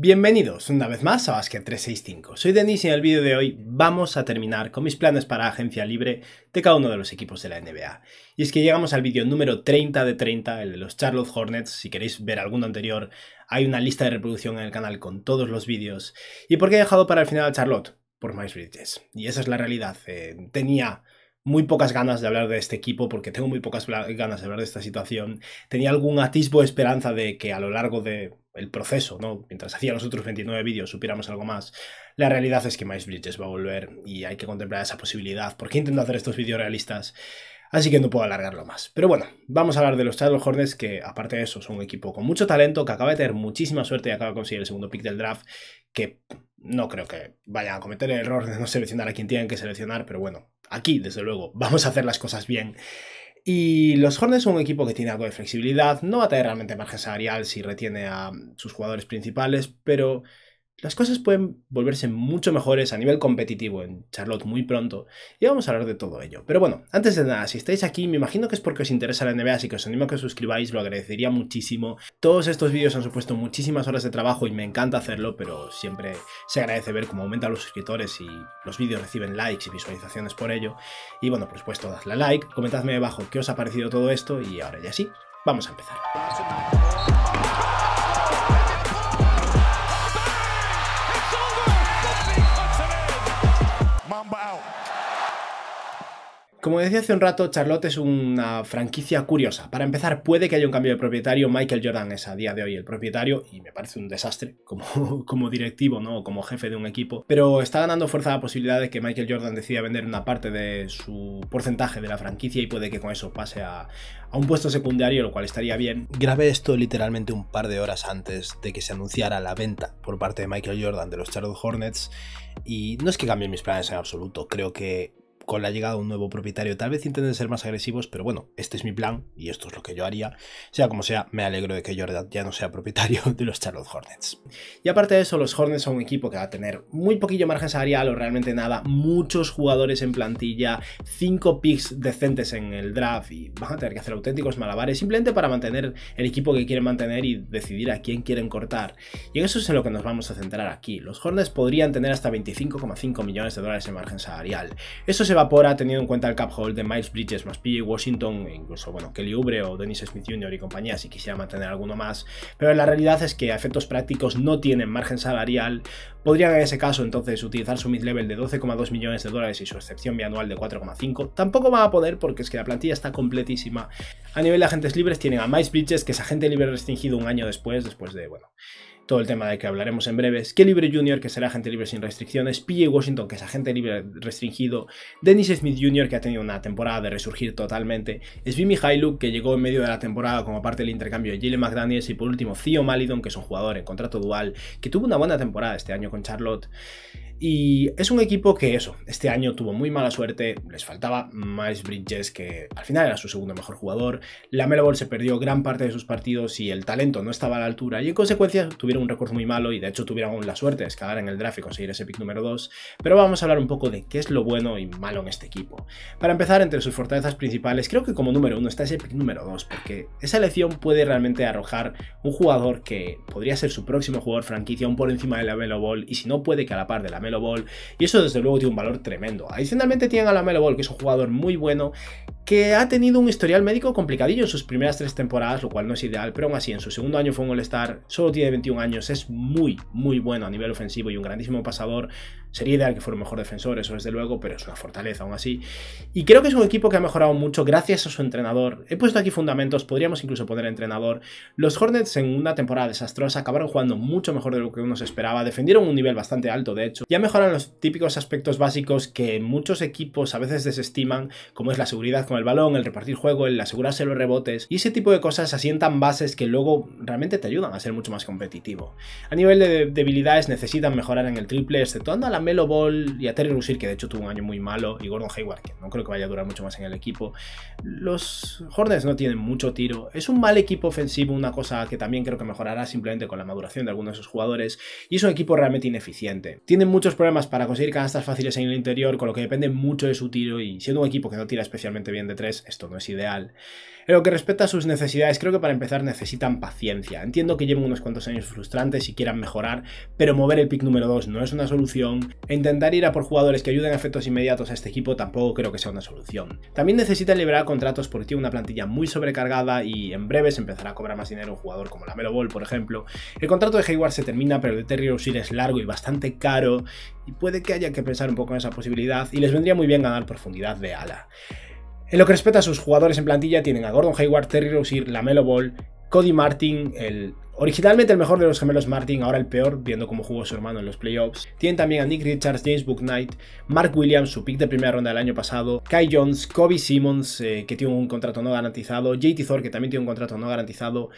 Bienvenidos una vez más a Basket 365. Soy Denis y en el vídeo de hoy vamos a terminar con mis planes para agencia libre de cada uno de los equipos de la NBA. Y es que llegamos al vídeo número 30 de 30, el de los Charlotte Hornets. Si queréis ver alguno anterior, hay una lista de reproducción en el canal con todos los vídeos. ¿Y por qué he dejado para el final a Charlotte? Por Miles Bridges. Y esa es la realidad. Eh, tenía muy pocas ganas de hablar de este equipo porque tengo muy pocas ganas de hablar de esta situación. Tenía algún atisbo de esperanza de que a lo largo de el proceso, ¿no? Mientras hacía los otros 29 vídeos supiéramos algo más, la realidad es que Bridges va a volver y hay que contemplar esa posibilidad, porque intento hacer estos vídeos realistas, así que no puedo alargarlo más. Pero bueno, vamos a hablar de los Charles Hornets, que aparte de eso son un equipo con mucho talento, que acaba de tener muchísima suerte y acaba de conseguir el segundo pick del draft, que no creo que vayan a cometer el error de no seleccionar a quien tienen que seleccionar, pero bueno, aquí desde luego vamos a hacer las cosas bien. Y los Hornets son un equipo que tiene algo de flexibilidad, no va a tener realmente margen salarial si retiene a sus jugadores principales, pero las cosas pueden volverse mucho mejores a nivel competitivo en Charlotte muy pronto y vamos a hablar de todo ello. Pero bueno, antes de nada, si estáis aquí, me imagino que es porque os interesa la NBA, así que os animo a que os suscribáis, lo agradecería muchísimo. Todos estos vídeos han supuesto muchísimas horas de trabajo y me encanta hacerlo, pero siempre se agradece ver cómo aumentan los suscriptores y los vídeos reciben likes y visualizaciones por ello. Y bueno, por supuesto, dadle a like, comentadme debajo qué os ha parecido todo esto y ahora ya sí, vamos a empezar. Como decía hace un rato, Charlotte es una franquicia curiosa. Para empezar, puede que haya un cambio de propietario. Michael Jordan es a día de hoy el propietario y me parece un desastre como, como directivo, ¿no? como jefe de un equipo. Pero está ganando fuerza la posibilidad de que Michael Jordan decida vender una parte de su porcentaje de la franquicia y puede que con eso pase a, un puesto secundario, lo cual estaría bien. Grabé esto literalmente un par de horas antes de que se anunciara la venta por parte de Michael Jordan de los Charlotte Hornets y no es que cambie mis planes en absoluto. Creo que con la llegada de un nuevo propietario tal vez intenten ser más agresivos, pero bueno, este es mi plan y esto es lo que yo haría. Sea como sea, me alegro de que Jordan ya no sea propietario de los Charlotte Hornets. Y aparte de eso, los Hornets son un equipo que va a tener muy poquillo margen salarial o realmente nada, muchos jugadores en plantilla, cinco picks decentes en el draft y van a tener que hacer auténticos malabares simplemente para mantener el equipo que quieren mantener y decidir a quién quieren cortar. Y eso es en lo que nos vamos a centrar aquí. Los Hornets podrían tener hasta 25,5 millones de dólares en margen salarial. Eso se evapora teniendo en cuenta el cap hold de Miles Bridges más PJ Washington, e incluso bueno, Kelly Oubre o Dennis Smith Jr. y compañía si quisiera mantener alguno más, pero la realidad es que a efectos prácticos no tienen margen salarial, podrían en ese caso entonces utilizar su mid-level de 12,2 millones de dólares y su excepción bianual de 4,5, tampoco van a poder porque es que la plantilla está completísima. A nivel de agentes libres tienen a Miles Bridges, que es agente libre restringido un año después, después de, bueno, todo el tema de que hablaremos en breves, que Libre Jr., que será agente libre sin restricciones, PJ Washington, que es agente libre restringido, Dennis Smith Jr., que ha tenido una temporada de resurgir totalmente, Svimi Hailu, que llegó en medio de la temporada como parte del intercambio de Jalen McDaniels, y por último Theo Malidon, que es un jugador en contrato dual, que tuvo una buena temporada este año con Charlotte. Y es un equipo que eso, este año tuvo muy mala suerte, les faltaba Miles Bridges, que al final era su segundo mejor jugador, la Melo se perdió gran parte de sus partidos y el talento no estaba a la altura, y en consecuencia tuvieron un récord muy malo y de hecho tuvieron aún la suerte de escalar en el draft y conseguir ese pick número 2, pero vamos a hablar un poco de qué es lo bueno y malo en este equipo. Para empezar, entre sus fortalezas principales, creo que como número 1 está ese pick número 2, porque esa elección puede realmente arrojar un jugador que podría ser su próximo jugador franquicia aún por encima de la Melo Ball, y si no puede que a la par de la Melo y eso desde luego tiene un valor tremendo. Adicionalmente tienen a la Ball, que es un jugador muy bueno, que ha tenido un historial médico complicadillo en sus primeras tres temporadas, lo cual no es ideal, pero aún así en su segundo año fue un All-Star, solo tiene 21 años, es muy, muy bueno a nivel ofensivo y un grandísimo pasador. Sería ideal que fuera un mejor defensor, eso desde luego, pero es una fortaleza aún así. Y creo que es un equipo que ha mejorado mucho gracias a su entrenador. He puesto aquí fundamentos, podríamos incluso poner entrenador. Los Hornets en una temporada desastrosa acabaron jugando mucho mejor de lo que uno se esperaba, defendieron un nivel bastante alto de hecho, ya mejoran los típicos aspectos básicos que muchos equipos a veces desestiman, como es la seguridad con el balón, el repartir juego, el asegurarse los rebotes, y ese tipo de cosas asientan bases que luego realmente te ayudan a ser mucho más competitivo. A nivel de debilidades necesitan mejorar en el triple, exceptuando a la Melo Ball y a Terry Rusir, que de hecho tuvo un año muy malo, y Gordon Hayward, que no creo que vaya a durar mucho más en el equipo. Los Hornets no tienen mucho tiro. Es un mal equipo ofensivo, una cosa que también creo que mejorará simplemente con la maduración de algunos de sus jugadores. Y es un equipo realmente ineficiente. Tienen muchos problemas para conseguir canastas fáciles en el interior, con lo que depende mucho de su tiro. Y siendo un equipo que no tira especialmente bien de tres, esto no es ideal. En lo que respecta a sus necesidades, creo que para empezar necesitan paciencia. Entiendo que lleven unos cuantos años frustrantes y quieran mejorar, pero mover el pick número 2 no es una solución e intentar ir a por jugadores que ayuden a efectos inmediatos a este equipo tampoco creo que sea una solución. También necesita liberar contratos porque tiene una plantilla muy sobrecargada y en breve se empezará a cobrar más dinero un jugador como la Melo Ball, por ejemplo. El contrato de Hayward se termina, pero el de Terry Rozier es largo y bastante caro y puede que haya que pensar un poco en esa posibilidad y les vendría muy bien ganar profundidad de ala. En lo que respecta a sus jugadores en plantilla, tienen a Gordon Hayward, Terry la Melo Ball, Cody Martin, el Originalmente el mejor de los gemelos Martin, ahora el peor, viendo cómo jugó su hermano en los playoffs. Tienen también a Nick Richards, James Knight, Mark Williams, su pick de primera ronda del año pasado, Kai Jones, Kobe Simmons, eh, que tiene un contrato no garantizado, JT Thor, que también tiene un contrato no garantizado,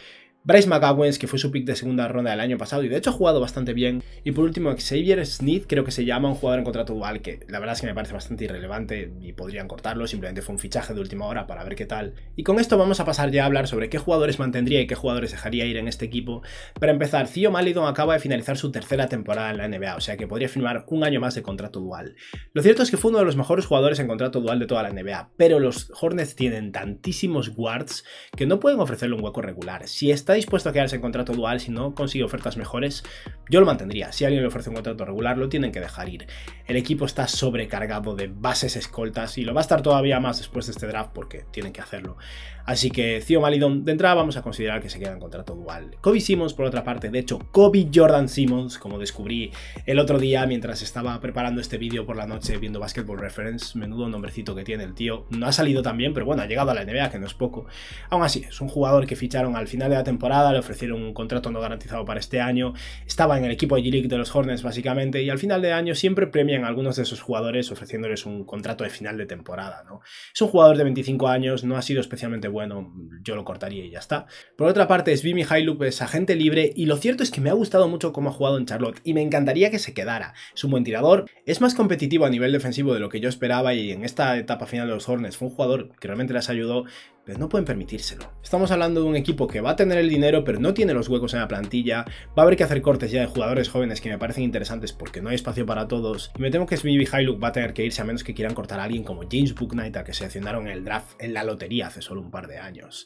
Bryce McAwens, que fue su pick de segunda ronda del año pasado y de hecho ha jugado bastante bien. Y por último, Xavier Smith, creo que se llama, un jugador en contrato dual que la verdad es que me parece bastante irrelevante y podrían cortarlo, simplemente fue un fichaje de última hora para ver qué tal. Y con esto vamos a pasar ya a hablar sobre qué jugadores mantendría y qué jugadores dejaría ir en este equipo. Para empezar, Theo Malidon acaba de finalizar su tercera temporada en la NBA, o sea que podría firmar un año más de contrato dual. Lo cierto es que fue uno de los mejores jugadores en contrato dual de toda la NBA, pero los Hornets tienen tantísimos guards que no pueden ofrecerle un hueco regular. Si esta dispuesto a quedarse en contrato dual si no consigue ofertas mejores, yo lo mantendría. Si alguien le ofrece un contrato regular, lo tienen que dejar ir. El equipo está sobrecargado de bases escoltas y lo va a estar todavía más después de este draft porque tienen que hacerlo. Así que Cio Malidon, de entrada vamos a considerar que se queda en contrato dual. Kobe Simmons, por otra parte, de hecho, Kobe Jordan Simmons, como descubrí el otro día mientras estaba preparando este vídeo por la noche viendo Basketball Reference, menudo nombrecito que tiene el tío. No ha salido tan bien, pero bueno, ha llegado a la NBA, que no es poco. Aún así, es un jugador que ficharon al final de la temporada le ofrecieron un contrato no garantizado para este año, estaba en el equipo G-League de los Hornets básicamente y al final de año siempre premian a algunos de sus jugadores ofreciéndoles un contrato de final de temporada. ¿no? Es un jugador de 25 años, no ha sido especialmente bueno, yo lo cortaría y ya está. Por otra parte, es Vimi Highloop es agente libre y lo cierto es que me ha gustado mucho cómo ha jugado en Charlotte y me encantaría que se quedara. Es un buen tirador, es más competitivo a nivel defensivo de lo que yo esperaba y en esta etapa final de los Hornets fue un jugador que realmente les ayudó pero no pueden permitírselo. Estamos hablando de un equipo que va a tener el dinero, pero no tiene los huecos en la plantilla, va a haber que hacer cortes ya de jugadores jóvenes que me parecen interesantes porque no hay espacio para todos, y me temo que y Hyluck va a tener que irse a menos que quieran cortar a alguien como James Booknight, a que seleccionaron el draft en la lotería hace solo un par de años.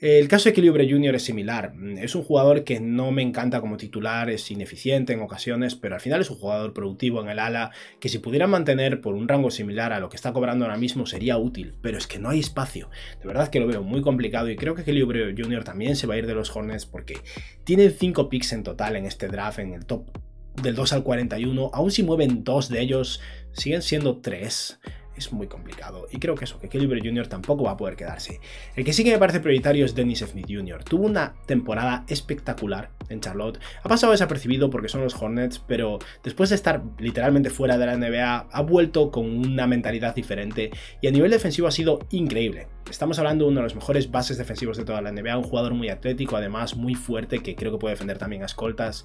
El caso de Equilibre Jr. es similar. Es un jugador que no me encanta como titular, es ineficiente en ocasiones, pero al final es un jugador productivo en el ala que si pudiera mantener por un rango similar a lo que está cobrando ahora mismo sería útil, pero es que no hay espacio. De verdad que lo veo muy complicado y creo que Equilibre Jr. también se va a ir de los Hornets porque tienen 5 picks en total en este draft, en el top del 2 al 41, aún si mueven dos de ellos, siguen siendo tres es muy complicado. Y creo que eso, que Kelly Jr. tampoco va a poder quedarse. El que sí que me parece prioritario es Dennis Smith Jr. Tuvo una temporada espectacular en Charlotte. Ha pasado desapercibido porque son los Hornets, pero después de estar literalmente fuera de la NBA, ha vuelto con una mentalidad diferente y a nivel defensivo ha sido increíble estamos hablando de uno de los mejores bases defensivos de toda la NBA, un jugador muy atlético, además muy fuerte, que creo que puede defender también a escoltas.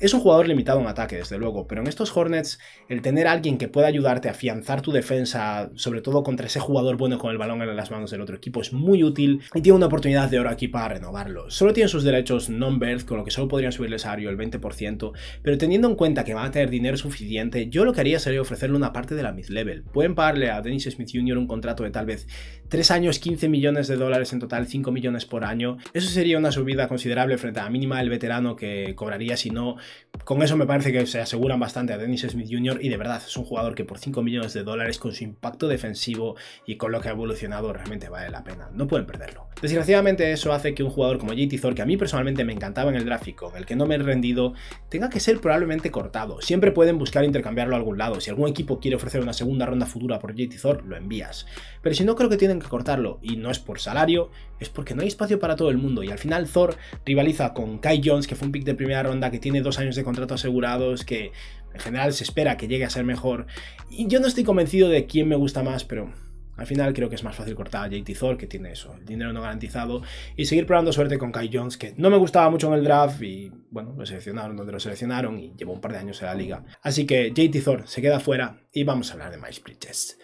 Es un jugador limitado en ataque, desde luego, pero en estos Hornets, el tener a alguien que pueda ayudarte a afianzar tu defensa, sobre todo contra ese jugador bueno con el balón en las manos del otro equipo, es muy útil y tiene una oportunidad de oro aquí para renovarlo. Solo tienen sus derechos non-birth, con lo que solo podrían subirles a salario el 20%, pero teniendo en cuenta que va a tener dinero suficiente, yo lo que haría sería ofrecerle una parte de la mid-level. Pueden pagarle a Dennis Smith Jr. un contrato de tal vez 3 años 15 millones de dólares en total, 5 millones por año. Eso sería una subida considerable frente a la mínima del veterano que cobraría si no. Con eso me parece que se aseguran bastante a Dennis Smith Jr. y de verdad es un jugador que por 5 millones de dólares con su impacto defensivo y con lo que ha evolucionado realmente vale la pena. No pueden perderlo. Desgraciadamente eso hace que un jugador como JT Thor, que a mí personalmente me encantaba en el gráfico, en el que no me he rendido, tenga que ser probablemente cortado. Siempre pueden buscar intercambiarlo a algún lado. Si algún equipo quiere ofrecer una segunda ronda futura por JT Thor, lo envías. Pero si no, creo que tienen que cortarlo y no es por salario, es porque no hay espacio para todo el mundo. Y al final Thor rivaliza con Kai Jones, que fue un pick de primera ronda, que tiene dos años de contrato asegurados, que en general se espera que llegue a ser mejor. Y yo no estoy convencido de quién me gusta más, pero al final creo que es más fácil cortar a JT Thor, que tiene eso, el dinero no garantizado, y seguir probando suerte con Kai Jones, que no me gustaba mucho en el draft y, bueno, lo seleccionaron donde lo seleccionaron y llevó un par de años en la liga. Así que JT Thor se queda fuera y vamos a hablar de Miles Bridges.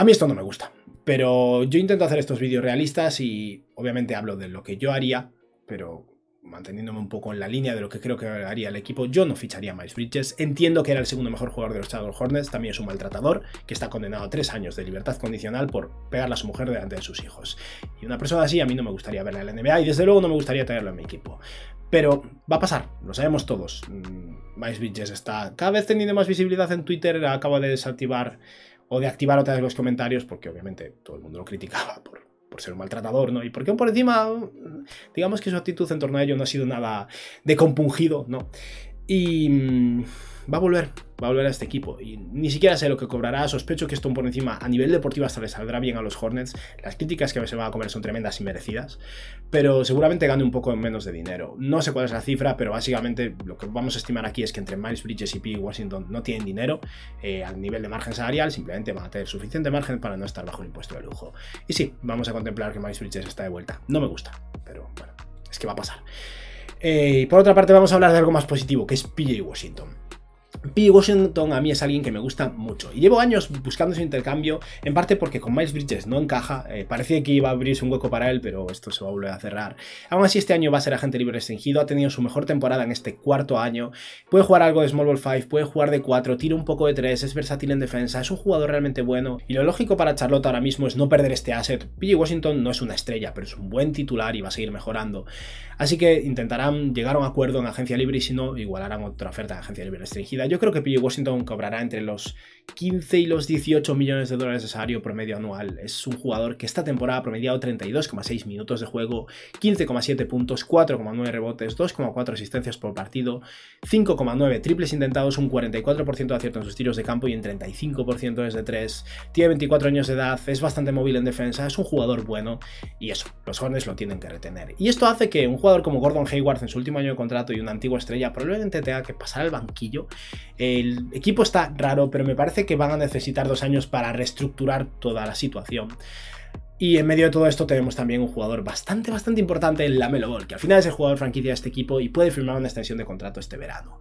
A mí esto no me gusta, pero yo intento hacer estos vídeos realistas y obviamente hablo de lo que yo haría, pero manteniéndome un poco en la línea de lo que creo que haría el equipo, yo no ficharía a Miles Bridges. Entiendo que era el segundo mejor jugador de los Chagos Hornets, también es un maltratador, que está condenado a tres años de libertad condicional por pegarle a su mujer delante de sus hijos. Y una persona así a mí no me gustaría verla en la NBA y desde luego no me gustaría tenerlo en mi equipo. Pero va a pasar, lo sabemos todos. Mm, Miles Bridges está cada vez teniendo más visibilidad en Twitter, acaba de desactivar o de activar otra vez los comentarios, porque obviamente todo el mundo lo criticaba por, ser un maltratador, ¿no? Y porque por encima, digamos que su actitud en torno a ello no ha sido nada de compungido, ¿no? Y mm, va a volver, va a volver a este equipo. Y ni siquiera sé lo que cobrará. Sospecho que esto por encima, a nivel deportivo, hasta le saldrá bien a los Hornets. Las críticas que se van a comer son tremendas y merecidas. Pero seguramente gane un poco menos de dinero. No sé cuál es la cifra, pero básicamente lo que vamos a estimar aquí es que entre Miles Bridges y P. Washington no tienen dinero eh, al nivel de margen salarial. Simplemente van a tener suficiente margen para no estar bajo el impuesto de lujo. Y sí, vamos a contemplar que Miles Bridges está de vuelta. No me gusta, pero bueno, es que va a pasar. Eh, por otra parte vamos a hablar de algo más positivo, que es PJ Washington. P. Washington a mí es alguien que me gusta mucho y llevo años buscando ese intercambio, en parte porque con Miles Bridges no encaja, eh, parece que iba a abrirse un hueco para él, pero esto se va a volver a cerrar. Aún así, este año va a ser agente libre restringido, ha tenido su mejor temporada en este cuarto año, puede jugar algo de Small Ball 5, puede jugar de 4, tira un poco de 3, es versátil en defensa, es un jugador realmente bueno y lo lógico para Charlotte ahora mismo es no perder este asset. P. Washington no es una estrella, pero es un buen titular y va a seguir mejorando. Así que intentarán llegar a un acuerdo en agencia libre y si no, igualarán otra oferta de agencia libre restringida yo creo que PG Washington cobrará entre los 15 y los 18 millones de dólares de salario promedio anual. Es un jugador que esta temporada ha promediado 32,6 minutos de juego, 15,7 puntos, 4,9 rebotes, 2,4 asistencias por partido, 5,9 triples intentados, un 44% de acierto en sus tiros de campo y un 35% desde 3. Tiene 24 años de edad, es bastante móvil en defensa, es un jugador bueno y eso, los jóvenes lo tienen que retener. Y esto hace que un jugador como Gordon Hayward en su último año de contrato y una antigua estrella probablemente tenga que pasar al banquillo. El equipo está raro, pero me parece que van a necesitar dos años para reestructurar toda la situación. Y en medio de todo esto tenemos también un jugador bastante, bastante importante, Lamelo Ball, que al final es el jugador franquicia de este equipo y puede firmar una extensión de contrato este verano.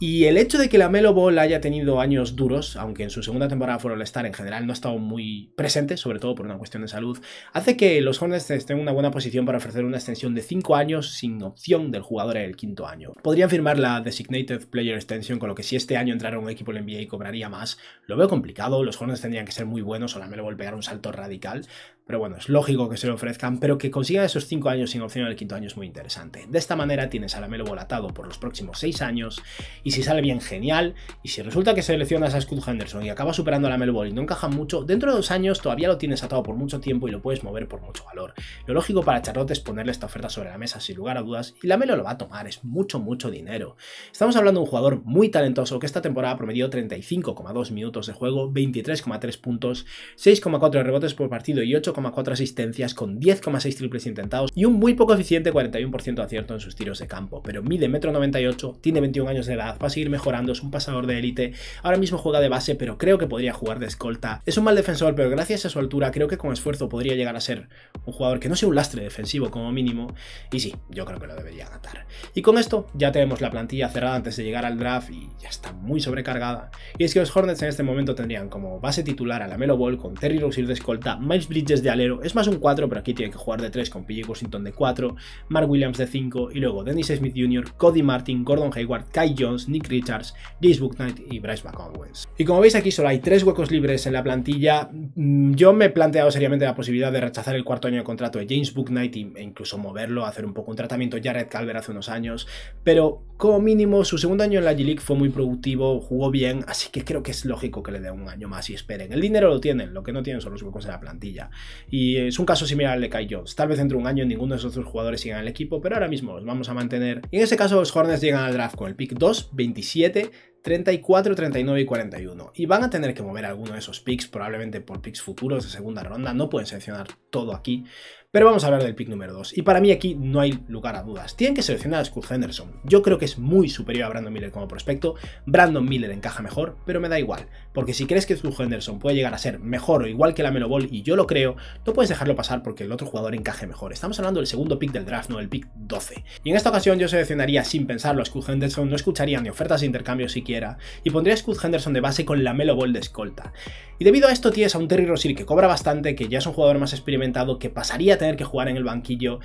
Y el hecho de que la Melo Ball haya tenido años duros, aunque en su segunda temporada all estar en general no ha estado muy presente, sobre todo por una cuestión de salud, hace que los Hornets estén en una buena posición para ofrecer una extensión de 5 años sin opción del jugador en el quinto año. Podrían firmar la Designated Player Extension, con lo que si este año entrara un equipo en NBA y cobraría más, lo veo complicado, los Hornets tendrían que ser muy buenos o la Melo Ball pegar un salto radical, pero bueno, es lógico que se lo ofrezcan, pero que consiga esos 5 años sin opción en el quinto año es muy interesante. De esta manera tienes a la Melo Ball atado por los próximos 6 años y si sale bien, genial. Y si resulta que seleccionas a Scott Henderson y acaba superando a la Melbourne y no encaja mucho, dentro de dos años todavía lo tienes atado por mucho tiempo y lo puedes mover por mucho valor. Lo lógico para Charlotte es ponerle esta oferta sobre la mesa sin lugar a dudas y la Melo lo va a tomar, es mucho, mucho dinero. Estamos hablando de un jugador muy talentoso que esta temporada ha prometido 35,2 minutos de juego, 23,3 puntos, 6,4 rebotes por partido y 8,4 asistencias con 10,6 triples intentados y un muy poco eficiente 41% de acierto en sus tiros de campo, pero mide 1,98 m, tiene 21 años de edad va a seguir mejorando, es un pasador de élite. Ahora mismo juega de base, pero creo que podría jugar de escolta. Es un mal defensor, pero gracias a su altura creo que con esfuerzo podría llegar a ser un jugador que no sea un lastre defensivo como mínimo. Y sí, yo creo que lo debería ganar. Y con esto ya tenemos la plantilla cerrada antes de llegar al draft y ya está muy sobrecargada. Y es que los Hornets en este momento tendrían como base titular a la Melo Ball con Terry Rozier de escolta, Miles Bridges de alero, es más un 4, pero aquí tiene que jugar de 3 con PJ Washington de 4, Mark Williams de 5 y luego Dennis Smith Jr., Cody Martin, Gordon Hayward, Kai Jones, Nick Richards, James Booknight y Bryce McOwens. Y como veis aquí solo hay tres huecos libres en la plantilla. Mm, yo me he planteado seriamente la posibilidad de rechazar el cuarto año de contrato de James Booknight e incluso moverlo, hacer un poco un tratamiento Jared Calvert hace unos años, pero como mínimo su segundo año en la G-League fue muy productivo, jugó bien, así que creo que es lógico que le dé un año más y esperen. El dinero lo tienen, lo que no tienen son los huecos en la plantilla. Y eh, es un caso similar al de Kai Jones. Tal vez dentro de un año ninguno de esos otros jugadores sigan al equipo, pero ahora mismo los vamos a mantener. Y en ese caso los Hornets llegan al draft con el pick 2, 27, 34, 39 y 41. Y van a tener que mover alguno de esos picks, probablemente por picks futuros de segunda ronda. No pueden seleccionar todo aquí. Pero vamos a hablar del pick número 2. Y para mí aquí no hay lugar a dudas. Tienen que seleccionar a Scott Henderson. Yo creo que es muy superior a Brandon Miller como prospecto. Brandon Miller encaja mejor, pero me da igual. Porque si crees que Scott Henderson puede llegar a ser mejor o igual que la Melo Ball, y yo lo creo, no puedes dejarlo pasar porque el otro jugador encaje mejor. Estamos hablando del segundo pick del draft, no del pick 12. Y en esta ocasión yo seleccionaría sin pensarlo a Scott Henderson, no escucharía ni ofertas de intercambio siquiera, y pondría a Henderson de base con la Melo Ball de escolta. Y debido a esto tienes a un Terry Rozier que cobra bastante, que ya es un jugador más experimentado, que pasaría a tener que jugar en el banquillo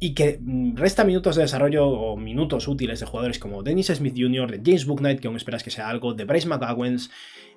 y que mm, resta minutos de desarrollo o minutos útiles de jugadores como Dennis Smith Jr., de James Booknight, que aún esperas que sea algo, de Bryce McGowens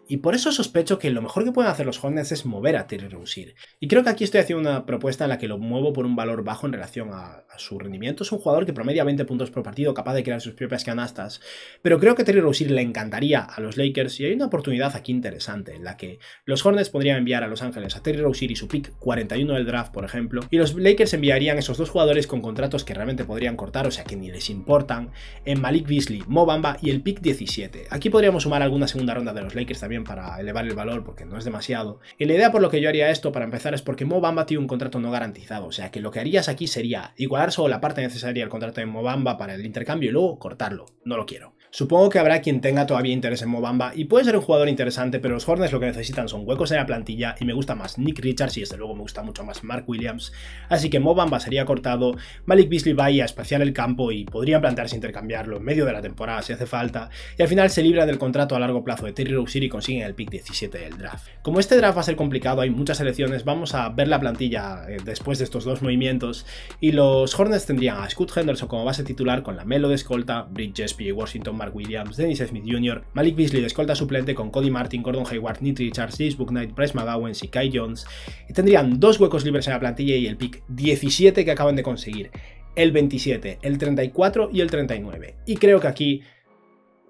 y por eso sospecho que lo mejor que pueden hacer los Hornets es mover a Terry Rozier. Y creo que aquí estoy haciendo una propuesta en la que lo muevo por un valor bajo en relación a, su rendimiento. Es un jugador que promedia 20 puntos por partido, capaz de crear sus propias canastas. Pero creo que Terry Rozier le encantaría a los Lakers y hay una oportunidad aquí interesante en la que los Hornets podrían enviar a Los Ángeles a Terry Rozier y su pick 41 del draft, por ejemplo. Y los Lakers enviarían esos dos jugadores con contratos que realmente podrían cortar, o sea que ni les importan, en Malik Beasley, Mobamba y el pick 17. Aquí podríamos sumar alguna segunda ronda de los Lakers también para elevar el valor porque no es demasiado. Y la idea por lo que yo haría esto para empezar es porque Mobamba tiene un contrato no garantizado, o sea que lo que harías aquí sería igualar solo la parte necesaria del contrato de Mobamba para el intercambio y luego cortarlo. No lo quiero. Supongo que habrá quien tenga todavía interés en Mobamba y puede ser un jugador interesante, pero los Hornets lo que necesitan son huecos en la plantilla y me gusta más Nick Richards y desde luego me gusta mucho más Mark Williams. Así que Mobamba sería cortado, Malik Beasley va a espaciar el campo y podrían plantearse intercambiarlo en medio de la temporada si hace falta y al final se libra del contrato a largo plazo de Terry Rozier y consiguen el pick 17 del draft. Como este draft va a ser complicado, hay muchas elecciones, vamos a ver la plantilla eh, después de estos dos movimientos y los Hornets tendrían a Scott Henderson como base titular con la Melo de escolta, Bridges, y Washington, Mark Williams, Dennis Smith Jr., Malik Beasley de escolta suplente con Cody Martin, Gordon Hayward, Nitri, Charles Book Knight, Bryce McGowan y Kai Jones, y tendrían dos huecos libres en la plantilla y el pick 17 que acaban de conseguir, el 27, el 34 y el 39. Y creo que aquí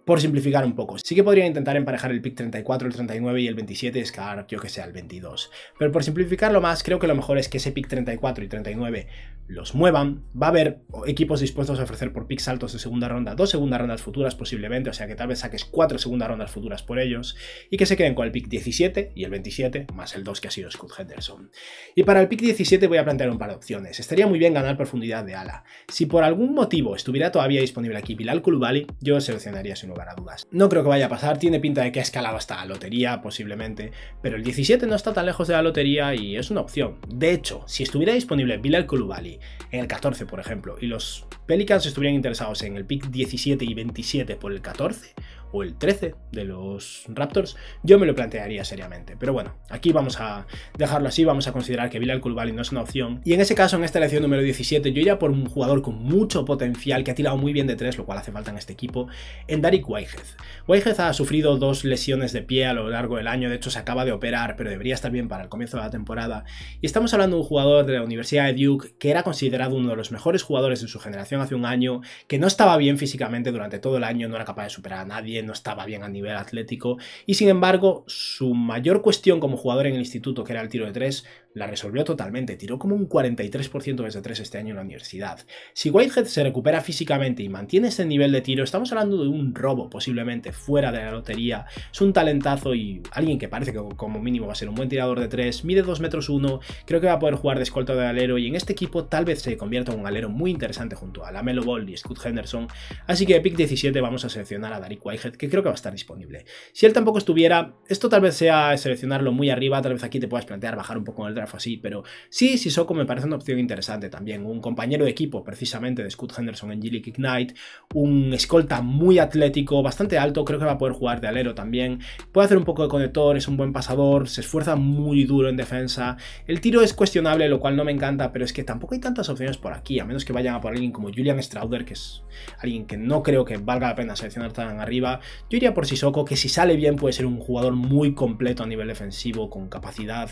por simplificar un poco. Sí que podría intentar emparejar el pick 34, el 39 y el 27 y escalar, yo que sé, el 22. Pero por simplificarlo más, creo que lo mejor es que ese pick 34 y 39 los muevan. Va a haber equipos dispuestos a ofrecer por picks altos de segunda ronda, dos segundas rondas futuras posiblemente, o sea que tal vez saques cuatro segundas rondas futuras por ellos y que se queden con el pick 17 y el 27 más el 2 que ha sido Scott Henderson. Y para el pick 17 voy a plantear un par de opciones. Estaría muy bien ganar profundidad de ala. Si por algún motivo estuviera todavía disponible aquí Bilal Kulubali, yo seleccionaría su nuevo dudas. No creo que vaya a pasar, tiene pinta de que ha escalado hasta la lotería posiblemente, pero el 17 no está tan lejos de la lotería y es una opción. De hecho, si estuviera disponible Bilal Kulubali en el 14 por ejemplo y los Pelicans estuvieran interesados en el pick 17 y 27 por el 14, o el 13 de los Raptors, yo me lo plantearía seriamente. Pero bueno, aquí vamos a dejarlo así, vamos a considerar que Bilal Kulbali no es una opción. Y en ese caso, en esta elección número 17, yo iría por un jugador con mucho potencial que ha tirado muy bien de tres, lo cual hace falta en este equipo, en Darik Whitehead. Whitehead ha sufrido dos lesiones de pie a lo largo del año, de hecho se acaba de operar, pero debería estar bien para el comienzo de la temporada. Y estamos hablando de un jugador de la Universidad de Duke que era considerado uno de los mejores jugadores de su generación hace un año, que no estaba bien físicamente durante todo el año, no era capaz de superar a nadie, no estaba bien a nivel atlético y sin embargo su mayor cuestión como jugador en el instituto, que era el tiro de tres, la resolvió totalmente, tiró como un 43% desde 3 este año en la universidad. Si Whitehead se recupera físicamente y mantiene ese nivel de tiro, estamos hablando de un robo posiblemente fuera de la lotería, es un talentazo y alguien que parece que como mínimo va a ser un buen tirador de 3, mide 2 metros 1, creo que va a poder jugar de escolta de alero y en este equipo tal vez se convierta en un alero muy interesante junto a Lamelo Ball y Scott Henderson, así que de pick 17 vamos a seleccionar a Darik Whitehead que creo que va a estar disponible. Si él tampoco estuviera, esto tal vez sea seleccionarlo muy arriba, tal vez aquí te puedas plantear bajar un poco el draft así, pero sí, Sissoko me parece una opción interesante también. Un compañero de equipo, precisamente, de Scott Henderson en g Knight, Ignite, un escolta muy atlético, bastante alto, creo que va a poder jugar de alero también. Puede hacer un poco de conector, es un buen pasador, se esfuerza muy duro en defensa. El tiro es cuestionable, lo cual no me encanta, pero es que tampoco hay tantas opciones por aquí, a menos que vayan a por alguien como Julian Strauder, que es alguien que no creo que valga la pena seleccionar tan arriba. Yo iría por Sisoko, que si sale bien puede ser un jugador muy completo a nivel defensivo, con capacidad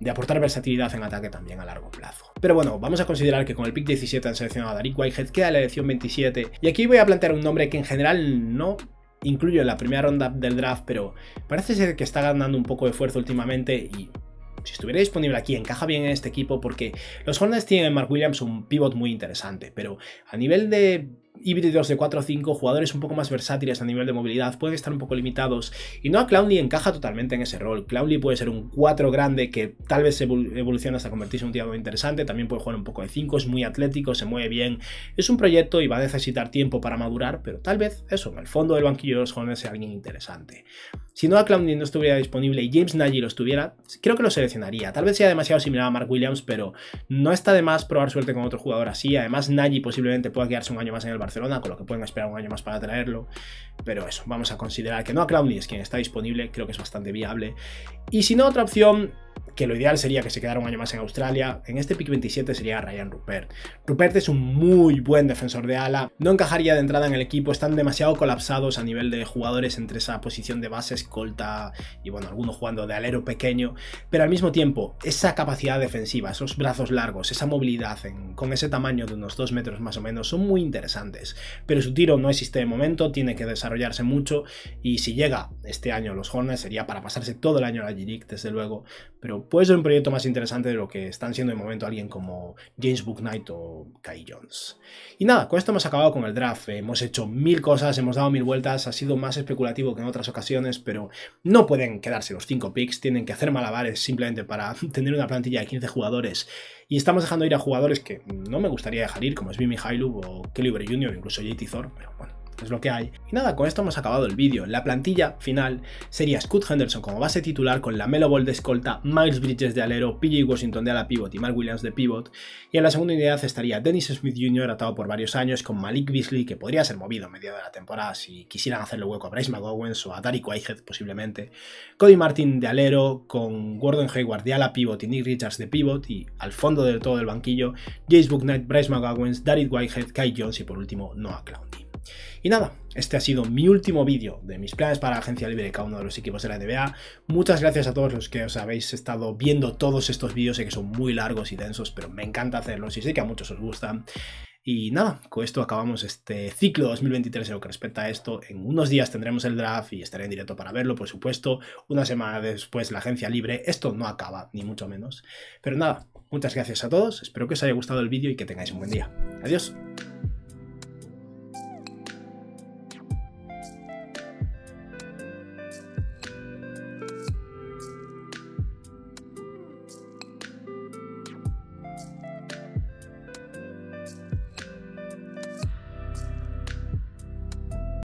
de aportar versatilidad en ataque también a largo plazo. Pero bueno, vamos a considerar que con el pick 17 han seleccionado a Darik Whitehead, queda la elección 27, y aquí voy a plantear un nombre que en general no incluyo en la primera ronda del draft, pero parece ser que está ganando un poco de fuerza últimamente y si estuviera disponible aquí, encaja bien en este equipo porque los Hornets tienen en Mark Williams un pivot muy interesante, pero a nivel de híbridos de 4 o 5, jugadores un poco más versátiles a nivel de movilidad, pueden estar un poco limitados. Y Noah Clowney encaja totalmente en ese rol. Clowney puede ser un 4 grande que tal vez evolucione hasta convertirse en un tirador interesante, también puede jugar un poco de 5, es muy atlético, se mueve bien. Es un proyecto y va a necesitar tiempo para madurar, pero tal vez eso, en el fondo del banquillo de los jóvenes sea alguien interesante. Si Noah Clowney no estuviera disponible y James Nagy lo estuviera, creo que lo seleccionaría. Tal vez sea demasiado similar a Mark Williams, pero no está de más probar suerte con otro jugador así. Además, Nagy posiblemente pueda quedarse un año más en el Barcelona, con lo que pueden esperar un año más para traerlo. Pero eso, vamos a considerar que no a Clowney es quien está disponible, creo que es bastante viable. Y si no, otra opción que lo ideal sería que se quedara un año más en Australia. En este pick 27 sería Ryan Rupert. Rupert es un muy buen defensor de ala, no encajaría de entrada en el equipo, están demasiado colapsados a nivel de jugadores entre esa posición de base, escolta y bueno, algunos jugando de alero pequeño, pero al mismo tiempo esa capacidad defensiva, esos brazos largos, esa movilidad con ese tamaño de unos 2 metros más o menos son muy interesantes, pero su tiro no existe de momento, tiene que desarrollarse mucho y si llega este año los Hornets sería para pasarse todo el año a la g desde luego, pero puede ser un proyecto más interesante de lo que están siendo de momento alguien como James Book Knight o Kai Jones. Y nada, con esto hemos acabado con el draft. Eh, hemos hecho mil cosas, hemos dado mil vueltas, ha sido más especulativo que en otras ocasiones, pero no pueden quedarse los cinco picks, tienen que hacer malabares simplemente para tener una plantilla de 15 jugadores. Y estamos dejando ir a jugadores que no me gustaría dejar ir, como es Vimi Hailu o Kelly Jr. o incluso JT Thor, pero bueno es lo que hay. Y nada, con esto hemos acabado el vídeo. La plantilla final sería Scott Henderson como base titular con la Melo Ball de escolta, Miles Bridges de alero, PJ Washington de ala pivot y Mark Williams de pivot. Y en la segunda unidad estaría Dennis Smith Jr. atado por varios años con Malik Beasley que podría ser movido a medio de la temporada si quisieran hacerle hueco a Bryce McGowens o a Darik Whitehead posiblemente. Cody Martin de alero con Gordon Hayward de ala pivot y Nick Richards de pivot y al fondo del todo del banquillo James Knight, Bryce McGowens, Darik Whitehead, Kai Jones y por último Noah Clowney. Y nada, este ha sido mi último vídeo de mis planes para la agencia libre de cada uno de los equipos de la NBA. Muchas gracias a todos los que os habéis estado viendo todos estos vídeos. Sé que son muy largos y densos, pero me encanta hacerlos y sé que a muchos os gustan. Y nada, con esto acabamos este ciclo 2023 en lo que respecta a esto. En unos días tendremos el draft y estaré en directo para verlo, por supuesto. Una semana después la agencia libre. Esto no acaba, ni mucho menos. Pero nada, muchas gracias a todos. Espero que os haya gustado el vídeo y que tengáis un buen día. Adiós.